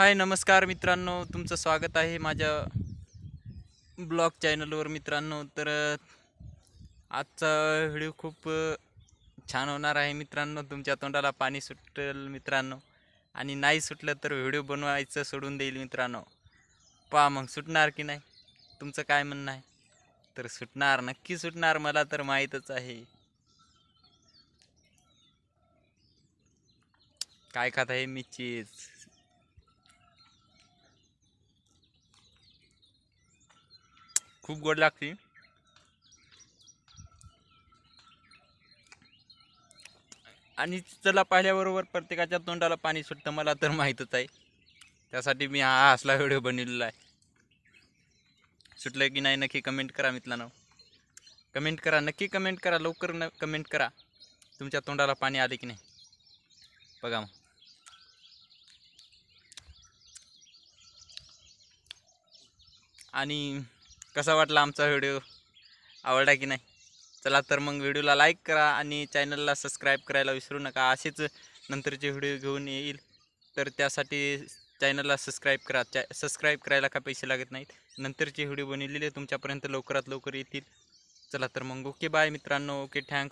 हाय नमस्कार मित्रांनो तुमचं स्वागत आहे माझ्या ब्लॉग चॅनलवर मित्रांनो तर आजचा व्हिडिओ खूप छान होणार आहे मित्रांनो तुमच्या तोंडाला पाणी सुटेल मित्रांनो आणि नाही सुटलं तर व्हिडिओ बनवायचं सोडून देईल मित्रांनो पहा मग सुटणार की नाही तुमचं काय म्हणणं आहे तर सुटणार नक्की सुटणार मला तर माहीतच आहे काय खात आहे मी चीज खूप गोड लागते आणि चला पाहिल्याबरोबर प्रत्येकाच्या तोंडाला पाणी सुटतं मला तर माहीतच आहे त्यासाठी मी हा असला व्हिडिओ बनवलेला आहे सुटलं की नाही नक्की कमेंट करा मित्रांनो कमेंट करा नक्की कमेंट करा लवकर न कमेंट करा तुमच्या तोंडाला पाणी आले की नाही बघा मग आणि कसा वाटला आमचा व्हिडिओ आवडला की नाही चला तर मग व्हिडिओला लाईक करा आणि चॅनलला सबस्क्राईब करायला विसरू नका असेच नंतरचे व्हिडिओ घेऊन येईल तर त्यासाठी चॅनलला सबस्क्राईब करा चॅ सबस्क्राईब करायला काय पैसे लागत नाहीत नंतरचे व्हिडिओ बनवलेले तुमच्यापर्यंत लवकरात लवकर येतील चला तर मग ओके बाय मित्रांनो ओके थँक्स